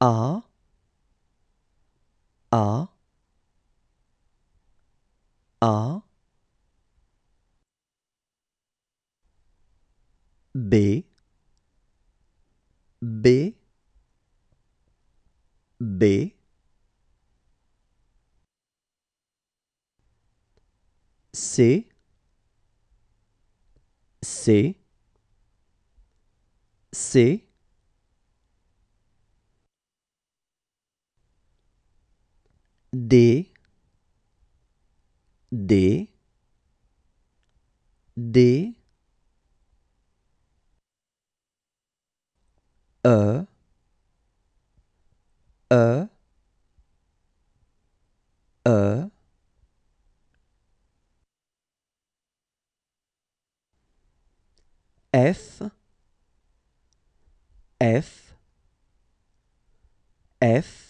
are are are b b b c c c D D D E E E F F F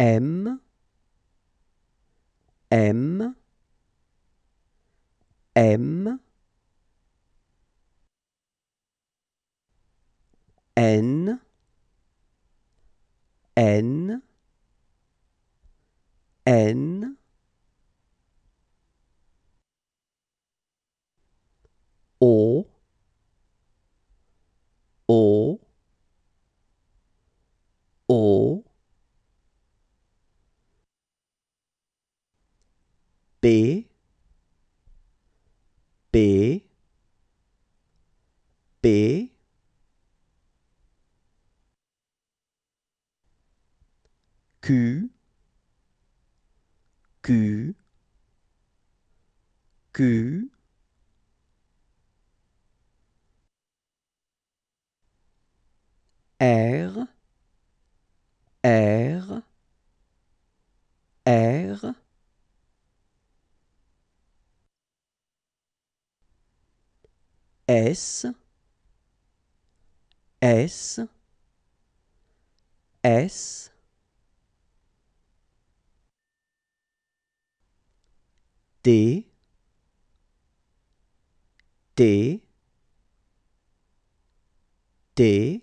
M, M, M, N, N, N, B B B Q Q Q R S, S, S, D, D, D,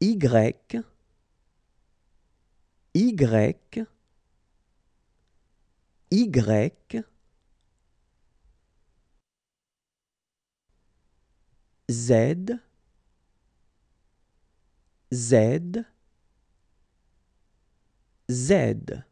Y, Y, Y, Z, Z, Z.